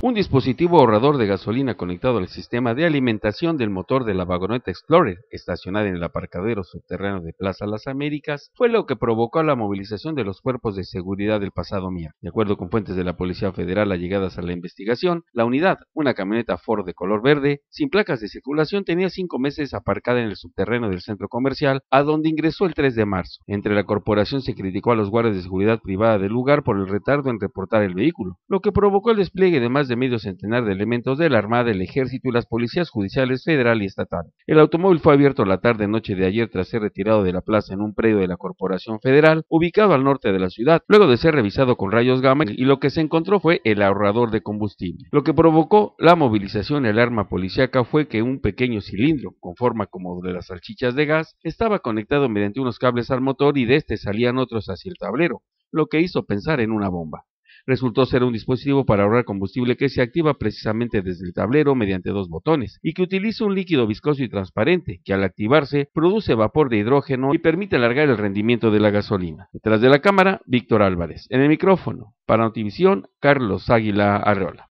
un dispositivo ahorrador de gasolina conectado al sistema de alimentación del motor de la vagoneta Explorer, estacionada en el aparcadero subterráneo de Plaza Las Américas, fue lo que provocó la movilización de los cuerpos de seguridad del pasado miércoles. De acuerdo con fuentes de la Policía Federal allegadas a la investigación, la unidad, una camioneta Ford de color verde, sin placas de circulación, tenía cinco meses aparcada en el subterráneo del centro comercial, a donde ingresó el 3 de marzo. Entre la corporación se criticó a los guardias de seguridad privada del lugar por el retardo en reportar el vehículo, lo que provocó el despliegue de más de medio centenar de elementos de la Armada, el Ejército y las policías judiciales federal y estatal. El automóvil fue abierto la tarde-noche de ayer tras ser retirado de la plaza en un predio de la Corporación Federal, ubicado al norte de la ciudad, luego de ser revisado con rayos gamma y lo que se encontró fue el ahorrador de combustible. Lo que provocó la movilización del arma policíaca fue que un pequeño cilindro, con forma como de las salchichas de gas, estaba conectado mediante unos cables al motor y de este salían otros hacia el tablero, lo que hizo pensar en una bomba resultó ser un dispositivo para ahorrar combustible que se activa precisamente desde el tablero mediante dos botones y que utiliza un líquido viscoso y transparente que al activarse produce vapor de hidrógeno y permite alargar el rendimiento de la gasolina. Detrás de la cámara, Víctor Álvarez. En el micrófono, para Notivisión, Carlos Águila Arreola.